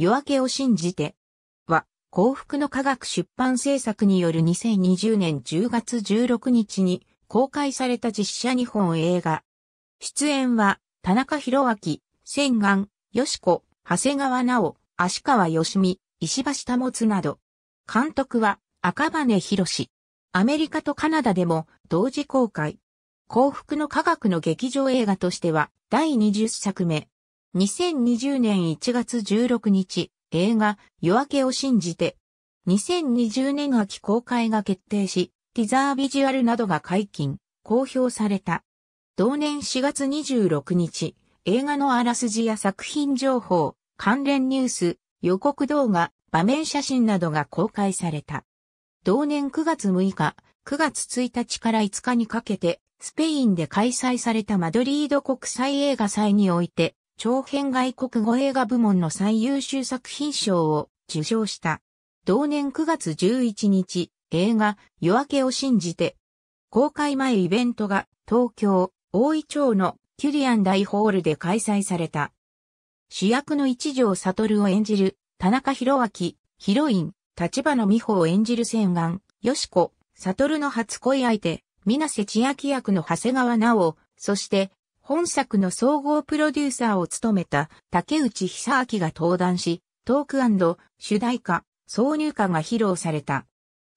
夜明けを信じて、は、幸福の科学出版制作による2020年10月16日に公開された実写日本映画。出演は、田中博明、千願、吉子、長谷川直、足川し美、石橋保つなど。監督は、赤羽博アメリカとカナダでも同時公開。幸福の科学の劇場映画としては第20作目。2020年1月16日、映画、夜明けを信じて、2020年秋公開が決定し、ティザービジュアルなどが解禁、公表された。同年4月26日、映画のあらすじや作品情報、関連ニュース、予告動画、場面写真などが公開された。同年9月6日、9月1日から5日にかけて、スペインで開催されたマドリード国際映画祭において、長編外国語映画部門の最優秀作品賞を受賞した。同年9月11日、映画、夜明けを信じて、公開前イベントが東京、大井町のキュリアン大ホールで開催された。主役の一条悟を演じる、田中博明、ヒロイン、立花美穂を演じる千眼、よしこ、悟の初恋相手、水瀬千秋役の長谷川緒、そして、本作の総合プロデューサーを務めた竹内久明が登壇し、トーク主題歌、挿入歌が披露された。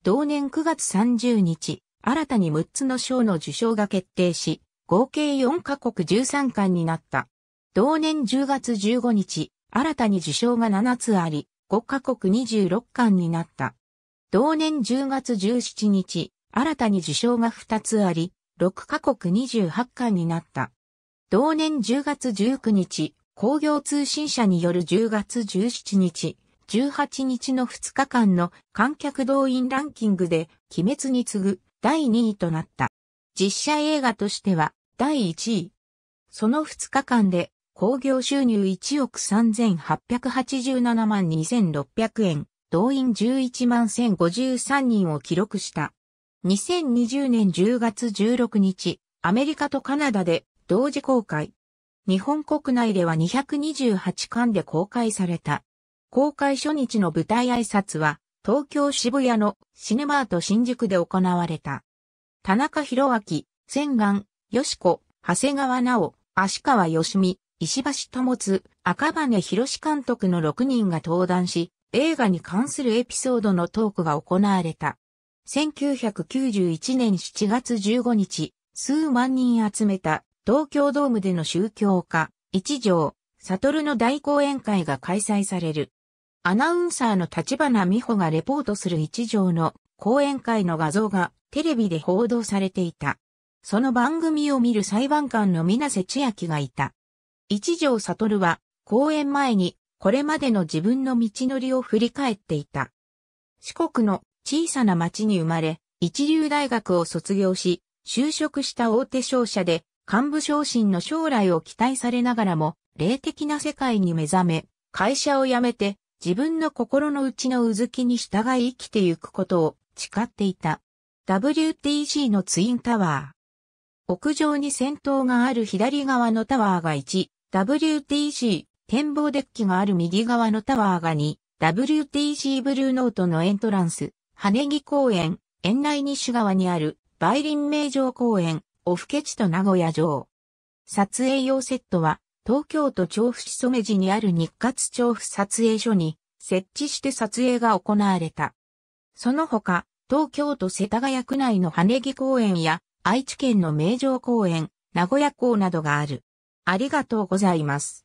同年9月30日、新たに6つの賞の受賞が決定し、合計4カ国13巻になった。同年10月15日、新たに受賞が7つあり、5カ国26巻になった。同年10月17日、新たに受賞が2つあり、6カ国28巻になった。同年10月19日、工業通信社による10月17日、18日の2日間の観客動員ランキングで、鬼滅に次ぐ第2位となった。実写映画としては第1位。その2日間で、工業収入1億3887万2600円、動員11万1053人を記録した。2020年10月16日、アメリカとカナダで同時公開。日本国内では228巻で公開された。公開初日の舞台挨拶は、東京渋谷のシネマート新宿で行われた。田中博明、千願、吉子、長谷川直、足川し美、石橋智津、赤羽博監督の6人が登壇し、映画に関するエピソードのトークが行われた。1991年7月15日、数万人集めた東京ドームでの宗教家、一条、悟の大講演会が開催される。アナウンサーの立花美穂がレポートする一条の講演会の画像がテレビで報道されていた。その番組を見る裁判官の水瀬千秋がいた。一条悟は講演前にこれまでの自分の道のりを振り返っていた。四国の小さな町に生まれ、一流大学を卒業し、就職した大手商社で幹部昇進の将来を期待されながらも、霊的な世界に目覚め、会社を辞めて、自分の心の内のうずきに従い生きてゆくことを誓っていた。WTC のツインタワー。屋上に先頭がある左側のタワーが1、WTC 展望デッキがある右側のタワーが2、WTC ブルーノートのエントランス、羽木公園、園内西側にある、梅林名城公園、オフケチと名古屋城。撮影用セットは、東京都調布市染地にある日活調布撮影所に設置して撮影が行われた。その他、東京都世田谷区内の羽木公園や愛知県の名城公園、名古屋港などがある。ありがとうございます。